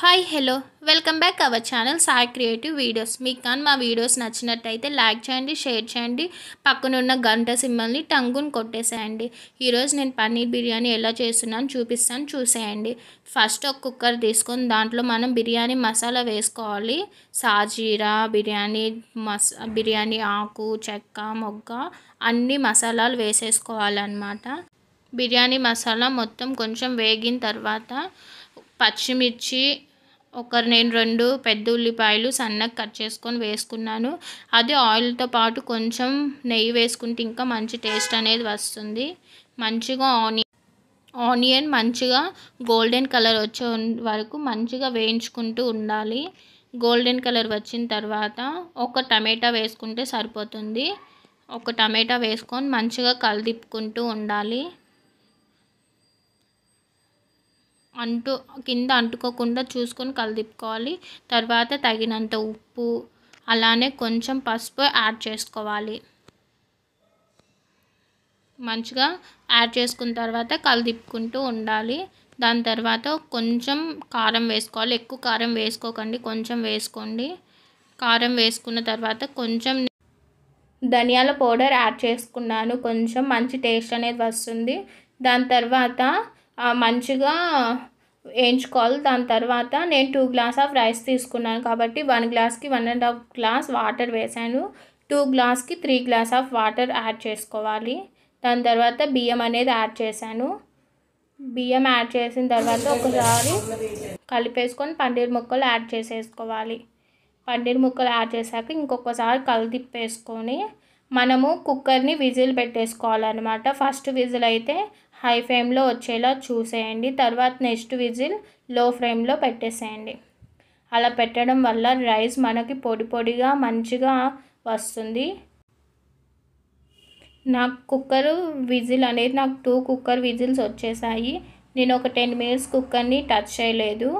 hi hello welcome back our channel Sai creative videos మీకు కానీ మా వీడియోస్ నచ్చినట్టయితే లైక్ చేయండి షేర్ చేయండి పక్కనున్న గంట సింబల్ని టంగుని కొట్టేసేయండి ఈరోజు నేను పన్నీర్ బిర్యానీ ఎలా చేస్తున్నాను చూపిస్తాను చూసేయండి ఫస్ట్ ఒక కుక్కర్ తీసుకొని దాంట్లో మనం బిర్యానీ మసాలా వేసుకోవాలి సాజీరా బిర్యానీ మస బిర్యానీ ఆకు చెక్క మొగ్గ అన్ని మసాలాలు వేసేసుకోవాలన్నమాట బిర్యానీ మసాలా మొత్తం కొంచెం వేగిన తర్వాత పచ్చిమిర్చి ఒక నేను రెండు పెద్ద ఉల్లిపాయలు సన్నగా కట్ చేసుకొని వేసుకున్నాను అది ఆయిల్తో పాటు కొంచెం నెయ్యి వేసుకుంటే ఇంకా మంచి టేస్ట్ అనేది వస్తుంది మంచిగా ఆనియన్ ఆనియన్ మంచిగా గోల్డెన్ కలర్ వచ్చే వరకు మంచిగా వేయించుకుంటూ ఉండాలి గోల్డెన్ కలర్ వచ్చిన తర్వాత ఒక టమాటా వేసుకుంటే సరిపోతుంది ఒక టమాటా వేసుకొని మంచిగా కలిదిప్పుకుంటూ ఉండాలి అంటు కింద అంటుకోకుండా చూసుకొని కలిపుకోవాలి తర్వాత తగినంత ఉప్పు అలానే కొంచెం పసుపు యాడ్ చేసుకోవాలి మంచిగా యాడ్ చేసుకున్న తర్వాత కలిదిప్పుకుంటూ ఉండాలి దాని తర్వాత కొంచెం కారం వేసుకోవాలి ఎక్కువ కారం వేసుకోకండి కొంచెం వేసుకోండి కారం వేసుకున్న తర్వాత కొంచెం ధనియాల పౌడర్ యాడ్ చేసుకున్నాను కొంచెం మంచి టేస్ట్ అనేది వస్తుంది దాని తర్వాత మంచిగా వేయించుకోవాలి దాని తర్వాత నేను టూ గ్లాస్ ఆఫ్ రైస్ తీసుకున్నాను కాబట్టి వన్ గ్లాస్కి one and half glass water వేసాను టూ గ్లాస్కి three glass of water add చేసుకోవాలి దాని తర్వాత బియ్యం అనేది యాడ్ చేశాను బియ్యం యాడ్ చేసిన తర్వాత ఒకసారి కలిపేసుకొని పన్నీర్ ముక్కలు యాడ్ చేసేసుకోవాలి పన్నీర్ ముక్కలు యాడ్ చేశాక ఇంకొకసారి తిప్పేసుకొని మనము కుక్కర్ని విజిల్ పెట్టేసుకోవాలన్నమాట ఫస్ట్ విజిల్ అయితే హై ఫ్లేమ్లో వచ్చేలా చూసేయండి తర్వాత నెక్స్ట్ విజిల్ లో ఫ్లేమ్లో పెట్టేసేయండి అలా పెట్టడం వల్ల రైస్ మనకి పొడి పొడిగా మంచిగా వస్తుంది నాకు కుక్కర్ విజిల్ అనేది నాకు టూ కుక్కర్ విజిల్స్ వచ్చేసాయి నేను ఒక టెన్ మినిట్స్ కుక్కర్ని టచ్ చేయలేదు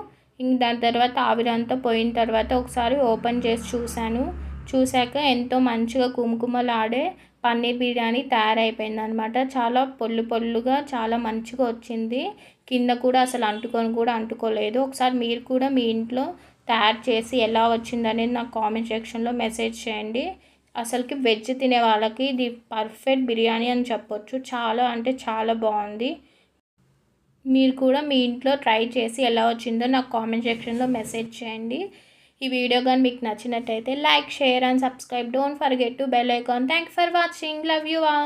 ఇంక దాని తర్వాత ఆవిరంతా పోయిన తర్వాత ఒకసారి ఓపెన్ చేసి చూశాను చూశాక ఎంతో మంచిగా కుమకుమలాడే పన్నీర్ బిర్యానీ తయారైపోయింది అనమాట చాలా పొల్లు పొల్లుగా చాలా మంచిగా వచ్చింది కింద కూడా అసలు అంటుకొని కూడా అంటుకోలేదు ఒకసారి మీరు కూడా మీ ఇంట్లో తయారు చేసి ఎలా వచ్చింది అనేది నాకు కామెంట్ సెక్షన్లో మెసేజ్ చేయండి అసలుకి వెజ్ తినే వాళ్ళకి ఇది పర్ఫెక్ట్ బిర్యానీ అని చెప్పొచ్చు చాలా అంటే చాలా బాగుంది మీరు కూడా మీ ఇంట్లో ట్రై చేసి ఎలా వచ్చిందో నాకు కామెంట్ సెక్షన్లో మెసేజ్ చేయండి ఈ వీడియో కానీ మీకు నచ్చినట్టయితే like share and subscribe don't forget to bell icon thank for watching love you all